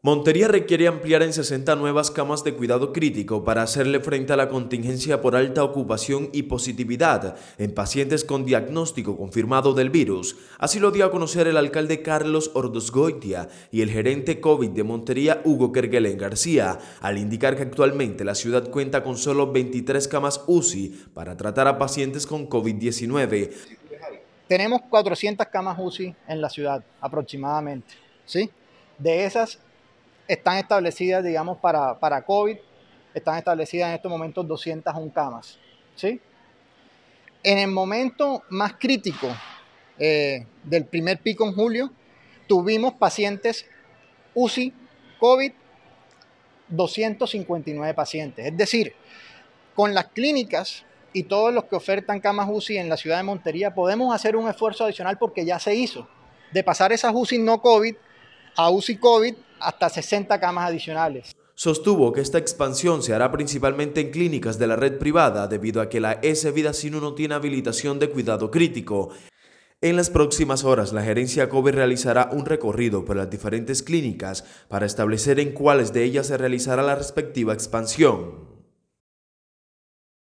Montería requiere ampliar en 60 nuevas camas de cuidado crítico para hacerle frente a la contingencia por alta ocupación y positividad en pacientes con diagnóstico confirmado del virus. Así lo dio a conocer el alcalde Carlos Ordosgoitia y el gerente COVID de Montería, Hugo Kerguelen García, al indicar que actualmente la ciudad cuenta con solo 23 camas UCI para tratar a pacientes con COVID-19. Tenemos 400 camas UCI en la ciudad aproximadamente, ¿sí? De esas están establecidas, digamos, para, para COVID, están establecidas en estos momentos 201 camas. ¿sí? En el momento más crítico eh, del primer pico en julio, tuvimos pacientes UCI COVID, 259 pacientes. Es decir, con las clínicas y todos los que ofertan camas UCI en la ciudad de Montería, podemos hacer un esfuerzo adicional porque ya se hizo, de pasar esas UCI no COVID a UCI COVID hasta 60 camas adicionales. Sostuvo que esta expansión se hará principalmente en clínicas de la red privada debido a que la S Vida no tiene habilitación de cuidado crítico. En las próximas horas, la gerencia COVID realizará un recorrido por las diferentes clínicas para establecer en cuáles de ellas se realizará la respectiva expansión.